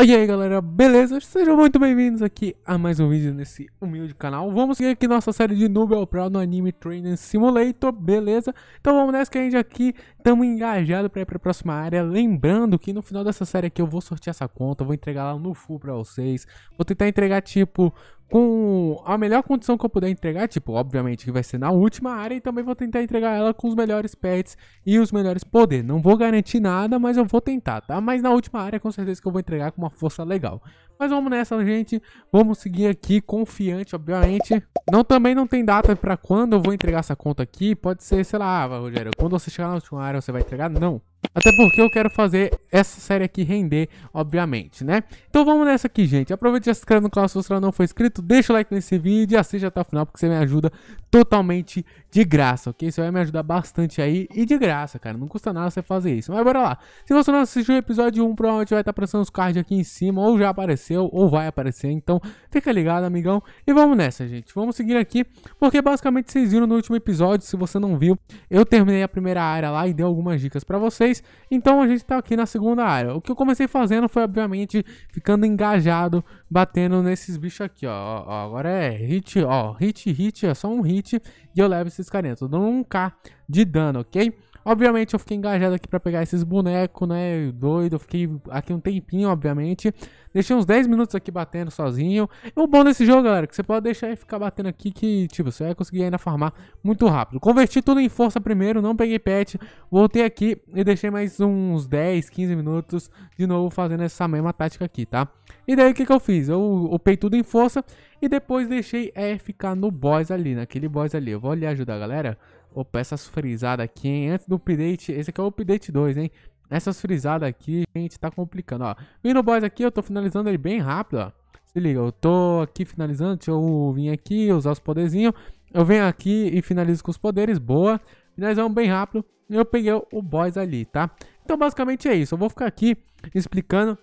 E aí galera, beleza? Sejam muito bem-vindos aqui a mais um vídeo nesse humilde canal Vamos seguir aqui nossa série de Nobel Pro no Anime Training Simulator, beleza? Então vamos nessa que a gente aqui estamos engajado para ir para a próxima área Lembrando que no final dessa série aqui eu vou sortear essa conta, vou entregar lá no full para vocês Vou tentar entregar tipo com a melhor condição que eu puder entregar, tipo, obviamente que vai ser na última área e também vou tentar entregar ela com os melhores pets e os melhores poder. Não vou garantir nada, mas eu vou tentar, tá? Mas na última área com certeza que eu vou entregar com uma força legal. Mas vamos nessa, gente. Vamos seguir aqui confiante, obviamente. Não também não tem data para quando eu vou entregar essa conta aqui. Pode ser, sei lá, ah, Rogério, quando você chegar na última área você vai entregar? Não. Até porque eu quero fazer essa série aqui render, obviamente, né? Então vamos nessa aqui, gente. Aproveite e se inscreve no canal se você não for inscrito. Deixa o like nesse vídeo e assista até o final, porque você me ajuda totalmente de graça, ok? Você vai me ajudar bastante aí e de graça, cara. Não custa nada você fazer isso. Mas bora lá. Se você não assistiu o episódio 1, provavelmente vai estar prestando os cards aqui em cima, ou já apareceu, ou vai aparecer. Então fica ligado, amigão. E vamos nessa, gente. Vamos seguir aqui, porque basicamente vocês viram no último episódio. Se você não viu, eu terminei a primeira área lá e dei algumas dicas para vocês. Então a gente tá aqui na segunda área. O que eu comecei fazendo foi, obviamente, ficando engajado, batendo nesses bichos aqui, ó. ó agora é hit, ó. Hit, hit, é só um hit. E eu levo esses esses carinhas. Tô dando k de dano, ok? Obviamente eu fiquei engajado aqui para pegar esses bonecos, né? Doido, eu fiquei aqui um tempinho, obviamente. Deixei uns 10 minutos aqui batendo sozinho. E o bom desse jogo, galera, é que você pode deixar e ficar batendo aqui que, tipo, você vai conseguir ainda farmar muito rápido. Converti tudo em força primeiro, não peguei pet. Voltei aqui e deixei mais uns 10, 15 minutos de novo fazendo essa mesma tática aqui, tá? E daí o que, que eu fiz? Eu upei tudo em força e depois deixei é ficar no boss ali, naquele boss ali. Eu vou ali ajudar a galera. Opa, essas frisadas aqui, hein? Antes do update, esse aqui é o update 2, hein? Essas frisadas aqui, gente, tá complicando, ó. Vindo boss aqui, eu tô finalizando ele bem rápido, ó. Se liga, eu tô aqui finalizando, deixa eu vir aqui, usar os poderzinhos. Eu venho aqui e finalizo com os poderes, boa. Finalizamos bem rápido e eu peguei o boss ali, tá? Então basicamente é isso, eu vou ficar aqui explicando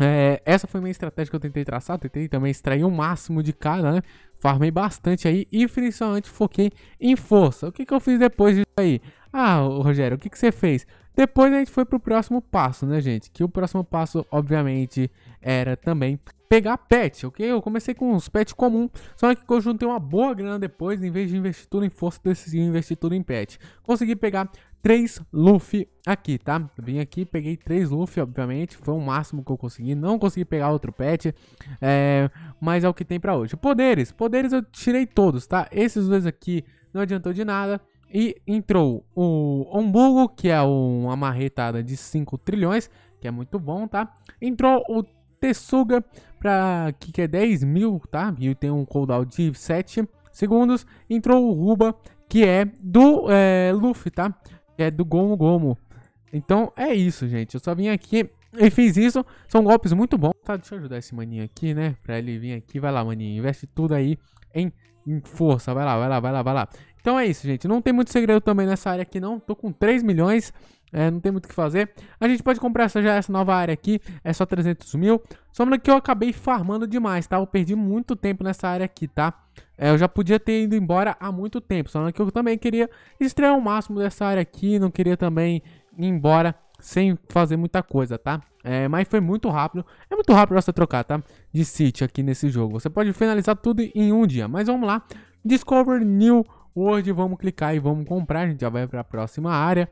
é, essa foi minha estratégia que eu tentei traçar, tentei também extrair o máximo de cada, né? farmei bastante aí e principalmente foquei em força. O que, que eu fiz depois disso aí? Ah, Rogério, o que, que você fez? Depois a gente foi pro próximo passo, né, gente? Que o próximo passo, obviamente, era também pegar pet, ok? Eu comecei com uns pets comum, só que eu juntei uma boa grana depois, em vez de investir tudo em força, decidi investir tudo em pet. Consegui pegar 3 Luffy aqui, tá? Vim aqui, peguei 3 Luffy, obviamente, foi o máximo que eu consegui, não consegui pegar outro pet, é, mas é o que tem pra hoje. Poderes, poderes eu tirei todos, tá? Esses dois aqui não adiantou de nada, e entrou o Ombugo, que é uma marretada de 5 trilhões, que é muito bom, tá? Entrou o Tessuga, pra, que é 10 mil, tá? E tem um cooldown de 7 segundos. Entrou o Ruba, que é do é, Luffy, tá? é do Gomu Gomu. Então é isso, gente. Eu só vim aqui e fiz isso. São golpes muito bons. Tá, deixa eu ajudar esse maninho aqui, né? Pra ele vir aqui. Vai lá, maninho. Investe tudo aí em, em força. Vai lá, vai lá, vai lá, vai lá. Então é isso, gente. Não tem muito segredo também nessa área aqui, não. Tô com 3 milhões. É, não tem muito o que fazer. A gente pode comprar essa, já essa nova área aqui. É só 300 mil. Só que eu acabei farmando demais, tá? Eu perdi muito tempo nessa área aqui, tá? É, eu já podia ter ido embora há muito tempo. Só que eu também queria extrair o máximo dessa área aqui. Não queria também ir embora sem fazer muita coisa, tá? É, mas foi muito rápido. É muito rápido você trocar, tá? De City aqui nesse jogo. Você pode finalizar tudo em um dia. Mas vamos lá. Discover New Hoje vamos clicar e vamos comprar, a gente já vai para a próxima área.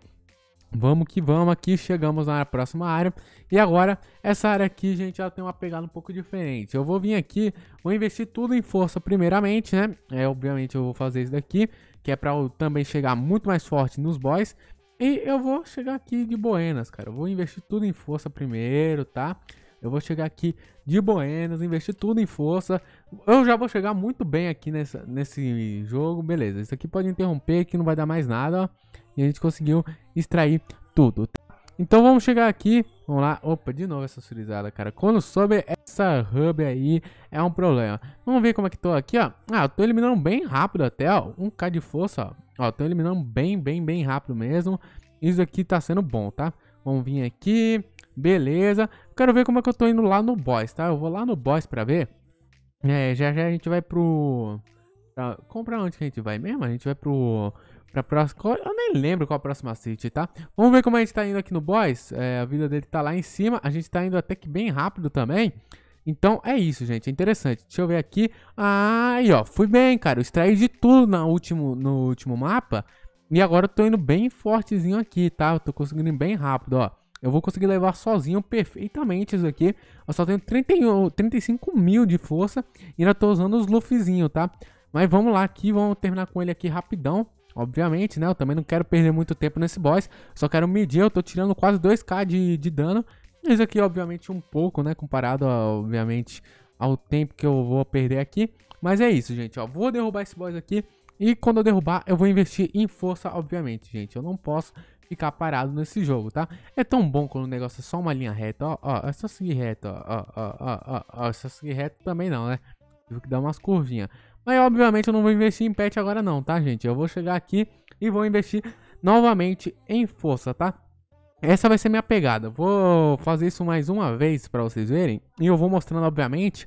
Vamos que vamos aqui, chegamos na próxima área. E agora, essa área aqui, gente, ela tem uma pegada um pouco diferente. Eu vou vir aqui, vou investir tudo em força primeiramente, né? É, obviamente eu vou fazer isso daqui, que é para eu também chegar muito mais forte nos boys. E eu vou chegar aqui de Boenas, cara. Eu vou investir tudo em força primeiro, tá? Eu vou chegar aqui de Boenas, investir tudo em força. Eu já vou chegar muito bem aqui nessa, nesse jogo. Beleza, isso aqui pode interromper, que não vai dar mais nada, ó. E a gente conseguiu extrair tudo. Então vamos chegar aqui, vamos lá. Opa, de novo essa surizada, cara. Quando sobe essa hub aí, é um problema. Vamos ver como é que tô aqui, ó. Ah, eu tô eliminando bem rápido até, ó. 1k de força, ó. Ó, tô eliminando bem, bem, bem rápido mesmo. Isso aqui tá sendo bom, tá? Vamos vir aqui, beleza. Quero ver como é que eu tô indo lá no boss, tá? Eu vou lá no boss pra ver é, já já a gente vai pro. Pra, comprar onde que a gente vai mesmo? A gente vai pro. Pra próxima. Eu nem lembro qual a próxima city, tá? Vamos ver como a gente tá indo aqui no boss. É, a vida dele tá lá em cima. A gente tá indo até que bem rápido também. Então é isso, gente. É interessante. Deixa eu ver aqui. Aí, ó. Fui bem, cara. Eu extraí de tudo no último, no último mapa. E agora eu tô indo bem fortezinho aqui, tá? Eu tô conseguindo ir bem rápido, ó. Eu vou conseguir levar sozinho perfeitamente isso aqui. Eu só tenho 31, 35 mil de força e ainda tô usando os Luffyzinho, tá? Mas vamos lá aqui, vamos terminar com ele aqui rapidão. Obviamente, né? Eu também não quero perder muito tempo nesse boss. Só quero medir, eu tô tirando quase 2k de, de dano. Isso aqui, obviamente, um pouco, né? Comparado, obviamente, ao tempo que eu vou perder aqui. Mas é isso, gente, ó. Vou derrubar esse boss aqui. E quando eu derrubar, eu vou investir em força, obviamente, gente. Eu não posso ficar parado nesse jogo, tá? É tão bom quando o negócio é só uma linha reta, ó, ó, é só seguir reto, ó, ó, ó, ó, ó, ó, é só seguir reto também não, né? Tive que dar umas curvinhas. Mas, obviamente, eu não vou investir em pet agora não, tá, gente? Eu vou chegar aqui e vou investir novamente em força, tá? Essa vai ser minha pegada. Vou fazer isso mais uma vez pra vocês verem. E eu vou mostrando, obviamente.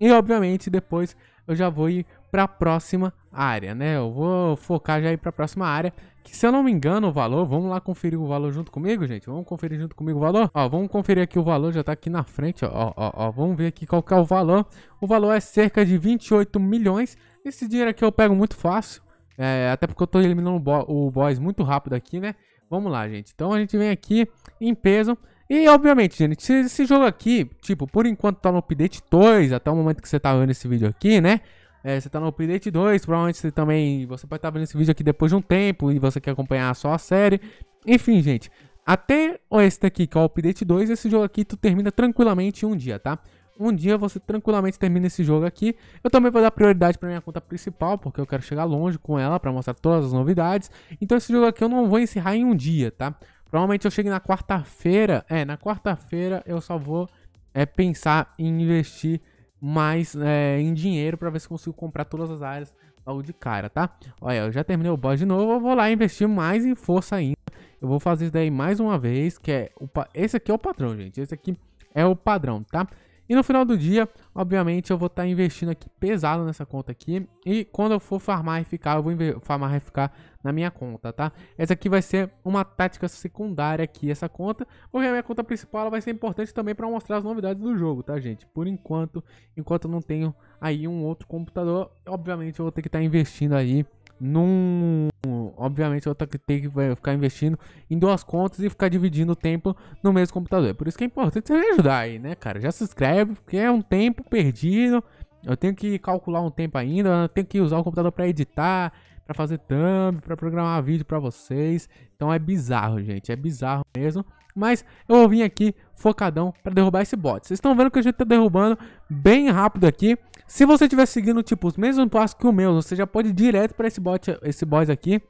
E, obviamente, depois eu já vou ir para a próxima área, né? Eu vou focar já aí para a próxima área, que se eu não me engano o valor, vamos lá conferir o valor junto comigo, gente? Vamos conferir junto comigo o valor? Ó, vamos conferir aqui o valor, já tá aqui na frente, ó, ó, ó, vamos ver aqui qual que é o valor. O valor é cerca de 28 milhões, esse dinheiro aqui eu pego muito fácil, é, até porque eu tô eliminando o, bo o boss muito rápido aqui, né? Vamos lá, gente. Então a gente vem aqui em peso. E, obviamente, gente, esse jogo aqui, tipo, por enquanto tá no update 2, até o momento que você tá vendo esse vídeo aqui, né? É, você tá no update 2, provavelmente você também. Você pode estar tá vendo esse vídeo aqui depois de um tempo e você quer acompanhar só a série. Enfim, gente. Até esse daqui, que é o update 2, esse jogo aqui tu termina tranquilamente em um dia, tá? Um dia você tranquilamente termina esse jogo aqui. Eu também vou dar prioridade para minha conta principal, porque eu quero chegar longe com ela para mostrar todas as novidades. Então esse jogo aqui eu não vou encerrar em um dia, tá? Provavelmente eu chegue na quarta-feira. É, na quarta-feira eu só vou é, pensar em investir mais é, em dinheiro para ver se consigo comprar todas as áreas logo de cara, tá? Olha, eu já terminei o boss de novo, eu vou lá investir mais em força ainda. Eu vou fazer isso daí mais uma vez, que é... O, esse aqui é o padrão, gente. Esse aqui é o padrão, tá? E no final do dia, obviamente, eu vou estar tá investindo aqui pesado nessa conta aqui. E quando eu for farmar e ficar, eu vou farmar e ficar na minha conta, tá? Essa aqui vai ser uma tática secundária aqui, essa conta. Porque a minha conta principal ela vai ser importante também para mostrar as novidades do jogo, tá, gente? Por enquanto, enquanto eu não tenho aí um outro computador, obviamente eu vou ter que estar tá investindo aí num. Obviamente, eu tenho que ficar investindo em duas contas e ficar dividindo o tempo no mesmo computador. Por isso que é importante você me ajudar aí, né, cara? Já se inscreve, porque é um tempo perdido. Eu tenho que calcular um tempo ainda, eu tenho que usar o computador para editar, para fazer thumb, para programar vídeo para vocês. Então é bizarro, gente, é bizarro mesmo. Mas eu vim aqui focadão para derrubar esse bot. Vocês estão vendo que a gente tá derrubando bem rápido aqui. Se você estiver seguindo tipo os mesmos passos que o meu, você já pode ir direto para esse bot, esse boss aqui.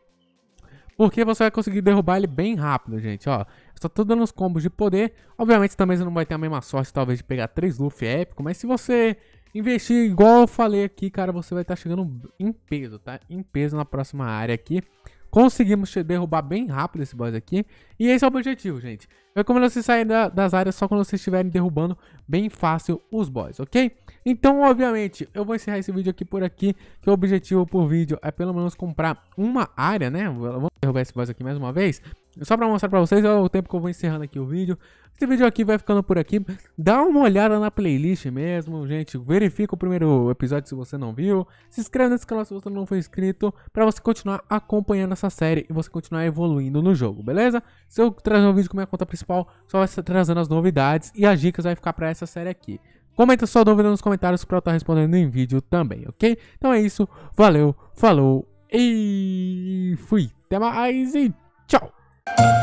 Porque você vai conseguir derrubar ele bem rápido, gente, ó. Só tô dando uns combos de poder. Obviamente também você não vai ter a mesma sorte, talvez, de pegar 3 Luffy épico. Mas se você investir igual eu falei aqui, cara, você vai estar tá chegando em peso, tá? Em peso na próxima área aqui. Conseguimos derrubar bem rápido esse boss aqui. E esse é o objetivo, gente. É como vocês saírem da, das áreas só quando vocês estiverem derrubando bem fácil os boys, ok? Então, obviamente, eu vou encerrar esse vídeo aqui por aqui. Que o objetivo por vídeo é pelo menos comprar uma área, né? Vamos derrubar esse boss aqui mais uma vez. Só pra mostrar pra vocês, é o tempo que eu vou encerrando aqui o vídeo. Esse vídeo aqui vai ficando por aqui. Dá uma olhada na playlist mesmo, gente. Verifica o primeiro episódio se você não viu. Se inscreve nesse canal se você não for inscrito. Pra você continuar acompanhando essa série e você continuar evoluindo no jogo, beleza? Se eu trazer um vídeo com minha conta principal, só vai estar trazendo as novidades e as dicas vai ficar pra essa série aqui. Comenta sua dúvida nos comentários pra eu estar tá respondendo em vídeo também, ok? Então é isso. Valeu, falou e fui. Até mais e Thank you.